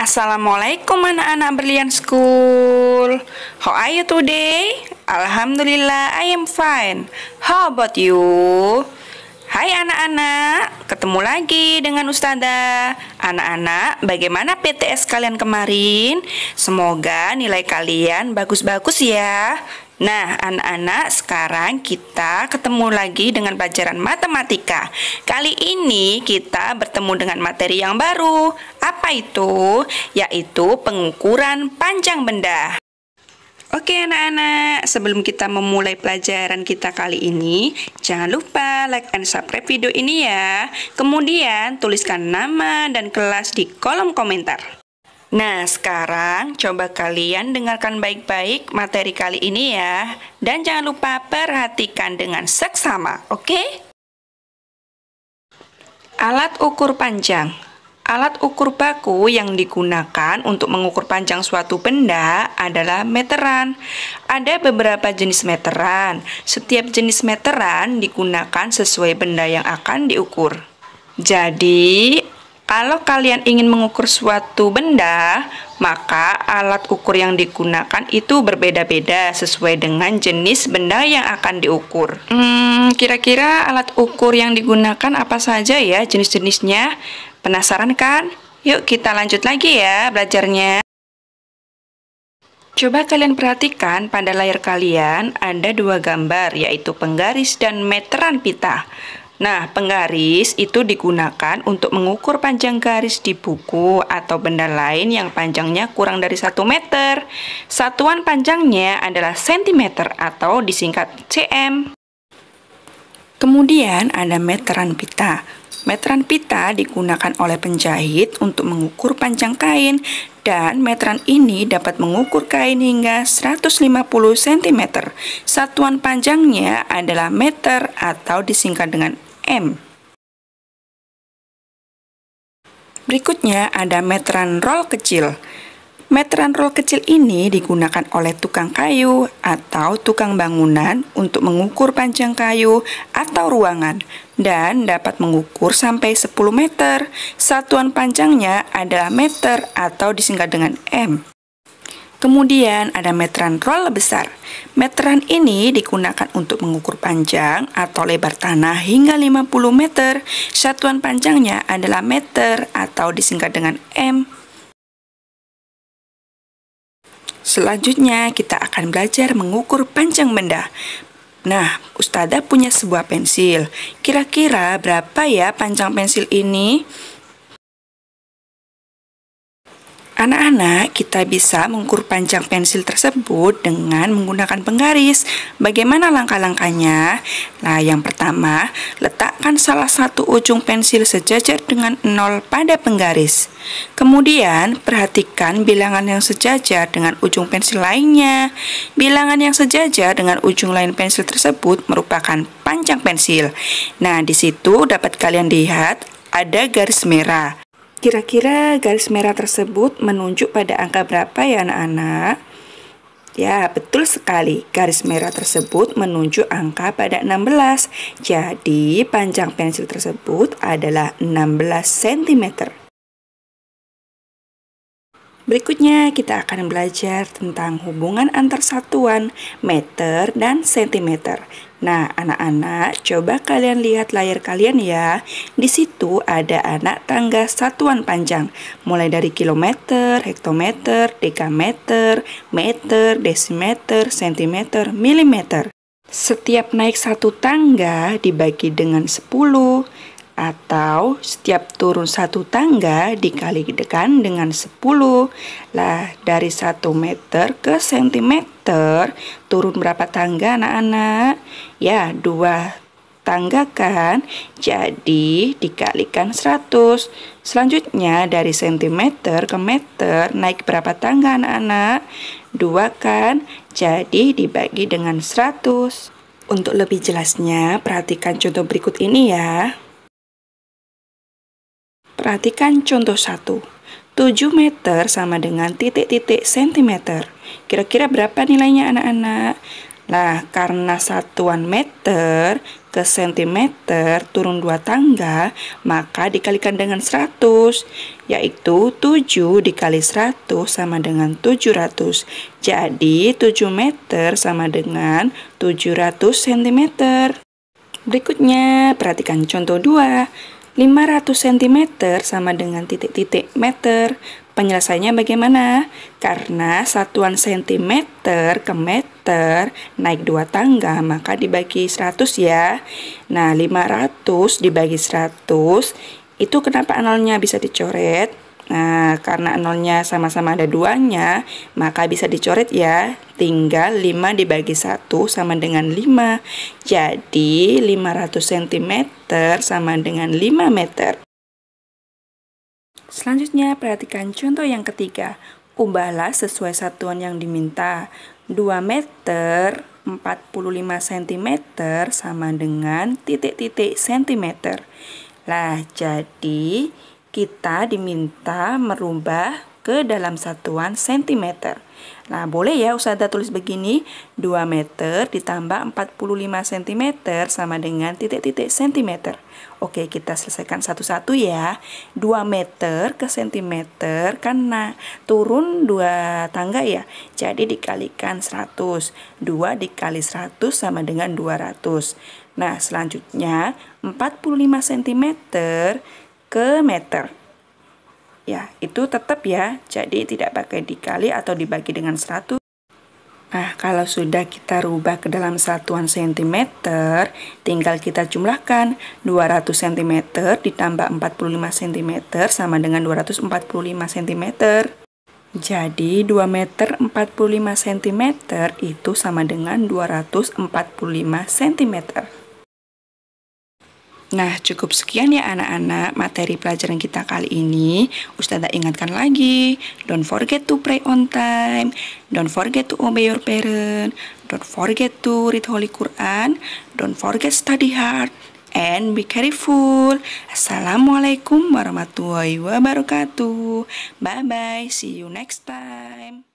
Assalamualaikum anak-anak berlian school How are you today? Alhamdulillah I am fine How about you? Hai anak-anak, ketemu lagi dengan Ustada Anak-anak, bagaimana PTS kalian kemarin? Semoga nilai kalian bagus-bagus ya Nah, anak-anak, sekarang kita ketemu lagi dengan pelajaran matematika. Kali ini kita bertemu dengan materi yang baru. Apa itu? Yaitu pengukuran panjang benda. Oke anak-anak, sebelum kita memulai pelajaran kita kali ini, jangan lupa like and subscribe video ini ya. Kemudian tuliskan nama dan kelas di kolom komentar. Nah, sekarang coba kalian dengarkan baik-baik materi kali ini ya. Dan jangan lupa perhatikan dengan seksama, oke? Okay? Alat ukur panjang Alat ukur baku yang digunakan untuk mengukur panjang suatu benda adalah meteran. Ada beberapa jenis meteran. Setiap jenis meteran digunakan sesuai benda yang akan diukur. Jadi, kalau kalian ingin mengukur suatu benda, maka alat ukur yang digunakan itu berbeda-beda sesuai dengan jenis benda yang akan diukur. Hmm, kira-kira alat ukur yang digunakan apa saja ya jenis-jenisnya? Penasaran kan? Yuk kita lanjut lagi ya belajarnya. Coba kalian perhatikan pada layar kalian ada dua gambar yaitu penggaris dan meteran pita. Nah, penggaris itu digunakan untuk mengukur panjang garis di buku atau benda lain yang panjangnya kurang dari 1 meter. Satuan panjangnya adalah sentimeter atau disingkat cm. Kemudian ada meteran pita. Meteran pita digunakan oleh penjahit untuk mengukur panjang kain dan meteran ini dapat mengukur kain hingga 150 cm. Satuan panjangnya adalah meter atau disingkat dengan m. Berikutnya ada meteran roll kecil. Meteran roll kecil ini digunakan oleh tukang kayu atau tukang bangunan untuk mengukur panjang kayu atau ruangan dan dapat mengukur sampai 10 meter. Satuan panjangnya adalah meter atau disingkat dengan M. Kemudian ada meteran roll besar. Meteran ini digunakan untuk mengukur panjang atau lebar tanah hingga 50 meter. Satuan panjangnya adalah meter atau disingkat dengan M. Selanjutnya kita akan belajar mengukur panjang benda. Nah, Ustazah punya sebuah pensil. Kira-kira berapa ya panjang pensil ini? Anak-anak, kita bisa mengukur panjang pensil tersebut dengan menggunakan penggaris. Bagaimana langkah-langkahnya? Nah, yang pertama, letakkan salah satu ujung pensil sejajar dengan 0 pada penggaris. Kemudian, perhatikan bilangan yang sejajar dengan ujung pensil lainnya. Bilangan yang sejajar dengan ujung lain pensil tersebut merupakan panjang pensil. Nah, disitu dapat kalian lihat ada garis merah. Kira-kira garis merah tersebut menunjuk pada angka berapa ya anak-anak? Ya, betul sekali. Garis merah tersebut menunjuk angka pada 16. Jadi, panjang pensil tersebut adalah 16 cm. Berikutnya kita akan belajar tentang hubungan antar satuan meter dan sentimeter. Nah, anak-anak, coba kalian lihat layar kalian ya. Di situ ada anak tangga satuan panjang, mulai dari kilometer, hektometer, dekameter, meter, desimeter, sentimeter, milimeter. Setiap naik satu tangga dibagi dengan 10, atau setiap turun satu tangga dikalikan dengan 10 lah dari 1 meter ke sentimeter turun berapa tangga anak-anak ya dua tangga kan jadi dikalikan 100 selanjutnya dari sentimeter ke meter naik berapa tangga anak-anak dua kan jadi dibagi dengan 100 untuk lebih jelasnya perhatikan contoh berikut ini ya Perhatikan contoh 1. 7 meter sama dengan titik-titik sentimeter. Kira-kira berapa nilainya anak-anak? Nah, karena satuan meter ke sentimeter turun dua tangga, maka dikalikan dengan 100, yaitu 7 dikali 100 sama dengan 700. Jadi, 7 meter sama dengan 700 cm. Berikutnya, perhatikan contoh 2. 500 cm sama dengan titik-titik meter. Penyelesaiannya bagaimana? Karena satuan cm ke meter naik dua tangga, maka dibagi 100 ya. Nah, 500 dibagi 100, itu kenapa analnya bisa dicoret? Nah, karena nolnya sama-sama ada duanya, maka bisa dicoret ya. Tinggal 5 dibagi 1 sama dengan 5. Jadi, 500 cm sama dengan 5 meter. Selanjutnya, perhatikan contoh yang ketiga. Ubahlah sesuai satuan yang diminta. 2 meter 45 cm sama dengan titik-titik cm. Lah, jadi kita diminta merubah ke dalam satuan sentimeter. Nah, boleh ya Usada tulis begini, 2 meter ditambah 45 cm sama dengan titik-titik sentimeter. Oke, kita selesaikan satu-satu ya. 2 meter ke sentimeter karena turun 2 tangga ya. Jadi dikalikan 100. 2 dikali 100 sama dengan 200. Nah, selanjutnya 45 cm ke meter. Ya, itu tetap ya. Jadi tidak pakai dikali atau dibagi dengan 100. Nah, kalau sudah kita rubah ke dalam satuan cm, tinggal kita jumlahkan 200 cm ditambah 45 cm sama dengan 245 cm. Jadi 2 meter 45 cm itu sama dengan 245 cm. Nah, cukup sekian ya anak-anak materi pelajaran kita kali ini. Ustazah ingatkan lagi, don't forget to pray on time, don't forget to obey your parent, don't forget to read Holy Quran, don't forget study hard, and be careful. Assalamualaikum warahmatullahi wabarakatuh. Bye-bye, see you next time.